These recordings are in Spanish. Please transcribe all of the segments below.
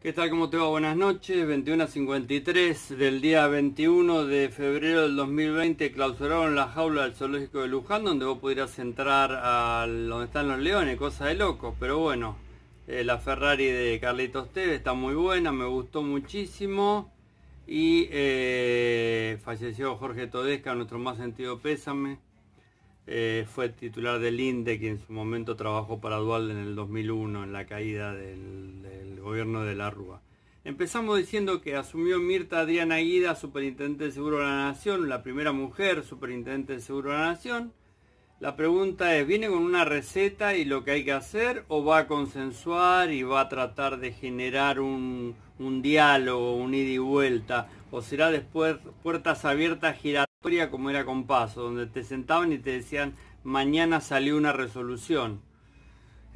¿Qué tal? ¿Cómo te va? Buenas noches. 21 53 del día 21 de febrero del 2020 clausuraron la jaula del zoológico de Luján donde vos pudieras entrar a donde están los leones, cosa de locos. Pero bueno, eh, la Ferrari de Carlitos Teve está muy buena, me gustó muchísimo. Y eh, falleció Jorge Todesca, nuestro más sentido pésame. Eh, fue titular del INDE que en su momento trabajó para Dual en el 2001 en la caída del gobierno de la Rúa. Empezamos diciendo que asumió Mirta Adriana Aguida, superintendente de Seguro de la Nación, la primera mujer superintendente de Seguro de la Nación. La pregunta es, ¿viene con una receta y lo que hay que hacer o va a consensuar y va a tratar de generar un, un diálogo, un ida y vuelta? ¿O será después puertas abiertas giratoria como era con paso, donde te sentaban y te decían, mañana salió una resolución?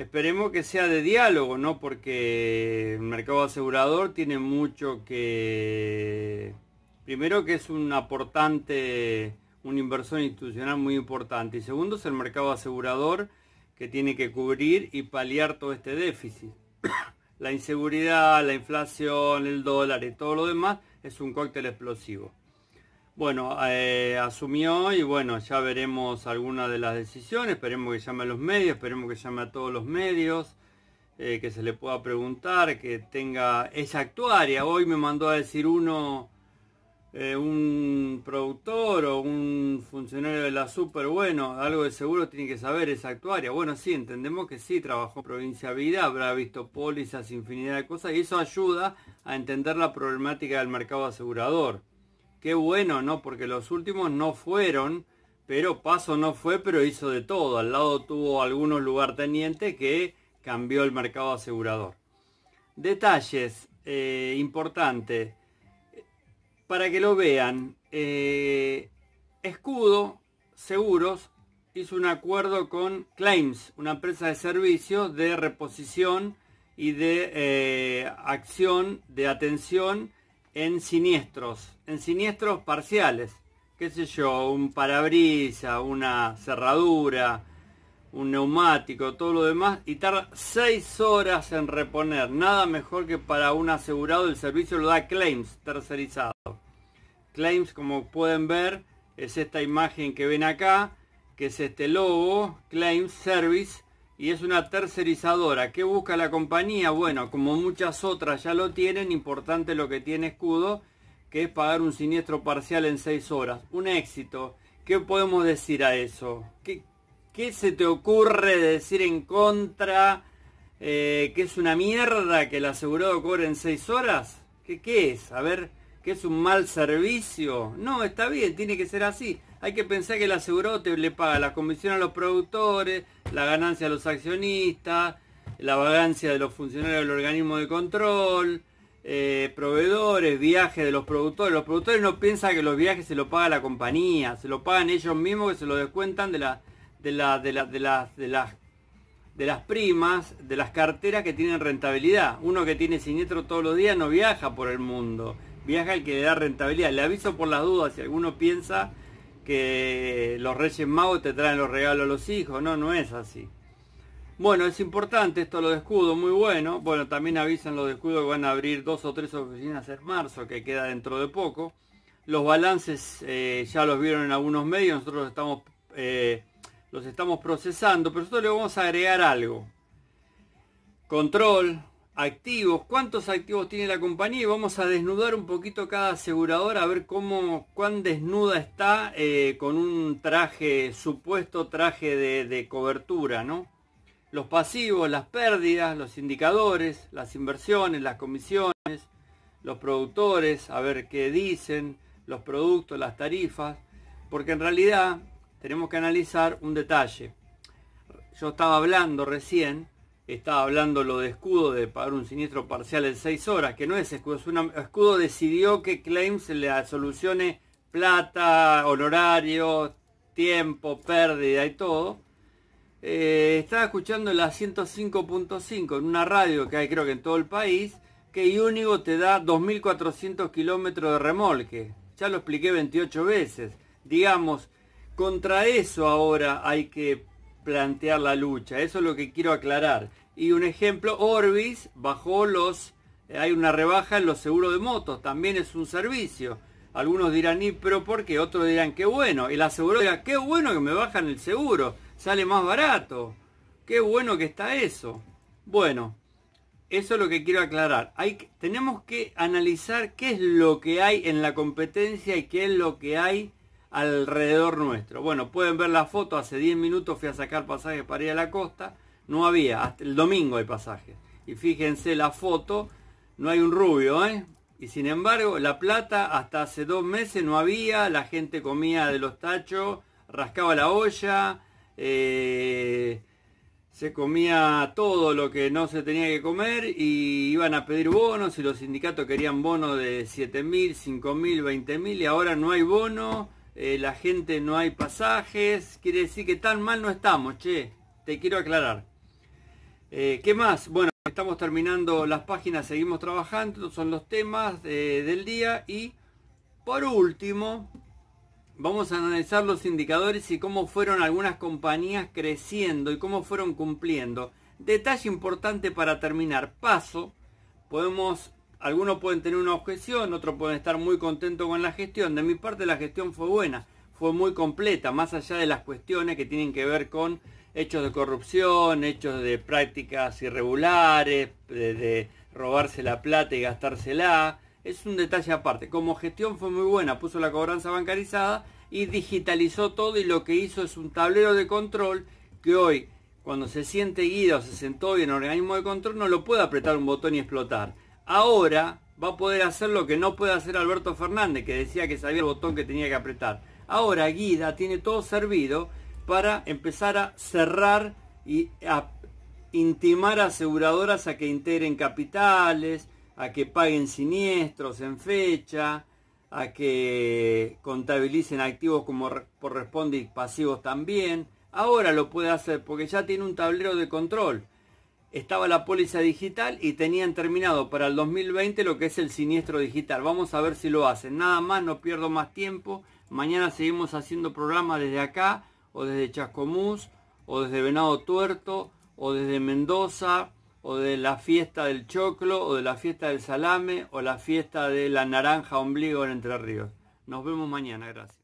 Esperemos que sea de diálogo, ¿no? Porque el mercado asegurador tiene mucho que... Primero que es un aportante, un inversor institucional muy importante. Y segundo es el mercado asegurador que tiene que cubrir y paliar todo este déficit. la inseguridad, la inflación, el dólar y todo lo demás es un cóctel explosivo. Bueno, eh, asumió y bueno, ya veremos algunas de las decisiones, esperemos que llame a los medios, esperemos que llame a todos los medios, eh, que se le pueda preguntar, que tenga esa actuaria. Hoy me mandó a decir uno, eh, un productor o un funcionario de la super, bueno, algo de seguro tiene que saber esa actuaria. Bueno, sí, entendemos que sí, trabajó en Provincia Vida, habrá visto pólizas, infinidad de cosas, y eso ayuda a entender la problemática del mercado asegurador. Qué bueno, ¿no? Porque los últimos no fueron, pero Paso no fue, pero hizo de todo. Al lado tuvo algunos lugartenientes que cambió el mercado asegurador. Detalles eh, importantes. Para que lo vean, eh, Escudo Seguros hizo un acuerdo con Claims, una empresa de servicios de reposición y de eh, acción de atención en siniestros, en siniestros parciales, qué sé yo, un parabrisa, una cerradura, un neumático, todo lo demás, y tarda 6 horas en reponer. Nada mejor que para un asegurado el servicio lo da Claims, tercerizado. Claims, como pueden ver, es esta imagen que ven acá, que es este logo, Claims Service, y es una tercerizadora. ¿Qué busca la compañía? Bueno, como muchas otras ya lo tienen, importante lo que tiene Escudo, que es pagar un siniestro parcial en seis horas. Un éxito. ¿Qué podemos decir a eso? ¿Qué, qué se te ocurre decir en contra eh, que es una mierda que el asegurado cobre en seis horas? ¿Qué, ¿Qué es? A ver, ¿qué es un mal servicio? No, está bien, tiene que ser así. Hay que pensar que el asegurote le paga la comisión a los productores, la ganancia a los accionistas, la vagancia de los funcionarios del organismo de control, eh, proveedores, viajes de los productores. Los productores no piensan que los viajes se los paga la compañía, se lo pagan ellos mismos que se lo descuentan de, la, de, de, las de las primas, de las carteras que tienen rentabilidad. Uno que tiene siniestro todos los días no viaja por el mundo, viaja el que le da rentabilidad. Le aviso por las dudas, si alguno piensa que los Reyes Magos te traen los regalos a los hijos, no, no es así. Bueno, es importante esto, lo de escudo, muy bueno. Bueno, también avisan los de escudo que van a abrir dos o tres oficinas en marzo, que queda dentro de poco. Los balances eh, ya los vieron en algunos medios, nosotros estamos, eh, los estamos procesando, pero nosotros le vamos a agregar algo. Control, activos, cuántos activos tiene la compañía y vamos a desnudar un poquito cada aseguradora a ver cómo, cuán desnuda está eh, con un traje, supuesto traje de, de, cobertura, ¿no? Los pasivos, las pérdidas, los indicadores, las inversiones, las comisiones, los productores, a ver qué dicen, los productos, las tarifas, porque en realidad tenemos que analizar un detalle. Yo estaba hablando recién estaba hablando lo de escudo de pagar un siniestro parcial en 6 horas, que no es escudo, escudo decidió que Claims le solucione plata, honorario, tiempo, pérdida y todo. Eh, estaba escuchando la 105.5 en una radio que hay creo que en todo el país, que único te da 2.400 kilómetros de remolque. Ya lo expliqué 28 veces. Digamos, contra eso ahora hay que plantear la lucha. Eso es lo que quiero aclarar. Y un ejemplo, Orbis bajó los, eh, hay una rebaja en los seguros de motos, también es un servicio. Algunos dirán, ¿y pero por qué? Otros dirán, qué bueno. El la dirá, qué bueno que me bajan el seguro, sale más barato. Qué bueno que está eso. Bueno, eso es lo que quiero aclarar. Hay, tenemos que analizar qué es lo que hay en la competencia y qué es lo que hay alrededor nuestro. Bueno, pueden ver la foto, hace 10 minutos fui a sacar pasajes para ir a la costa no había, hasta el domingo hay pasajes. Y fíjense la foto, no hay un rubio, ¿eh? Y sin embargo, La Plata hasta hace dos meses no había, la gente comía de los tachos, rascaba la olla, eh, se comía todo lo que no se tenía que comer y iban a pedir bonos y los sindicatos querían bonos de 7.000, 5.000, 20.000 y ahora no hay bono, eh, la gente no hay pasajes, quiere decir que tan mal no estamos, che, te quiero aclarar. Eh, ¿Qué más? Bueno, estamos terminando las páginas, seguimos trabajando, son los temas eh, del día y por último vamos a analizar los indicadores y cómo fueron algunas compañías creciendo y cómo fueron cumpliendo. Detalle importante para terminar, paso, podemos, algunos pueden tener una objeción, otros pueden estar muy contentos con la gestión, de mi parte la gestión fue buena fue muy completa, más allá de las cuestiones que tienen que ver con hechos de corrupción, hechos de prácticas irregulares, de, robarse la plata y gastársela. Es un detalle aparte. Como gestión fue muy buena, puso la cobranza bancarizada y digitalizó todo y lo que hizo es un tablero de control que hoy, cuando se siente guida o se sentó bien en organismo de control, no lo puede apretar un botón y explotar. Ahora va a poder hacer lo que no puede hacer Alberto Fernández, que decía que sabía el botón que tenía que apretar Ahora Guida tiene todo servido para empezar a cerrar y a intimar a aseguradoras a que integren capitales, a que paguen siniestros en fecha, a que contabilicen activos como corresponde y pasivos también. Ahora lo puede hacer porque ya tiene un tablero de control estaba la póliza digital y tenían terminado para el 2020 lo que es el siniestro digital. Vamos a ver si lo hacen. Nada más, no pierdo más tiempo. Mañana seguimos haciendo programas desde acá o desde Chascomús o desde Venado Tuerto o desde Mendoza o de la fiesta del choclo o de la fiesta del salame o la fiesta de la naranja ombligo en Entre Ríos. Nos vemos mañana, gracias.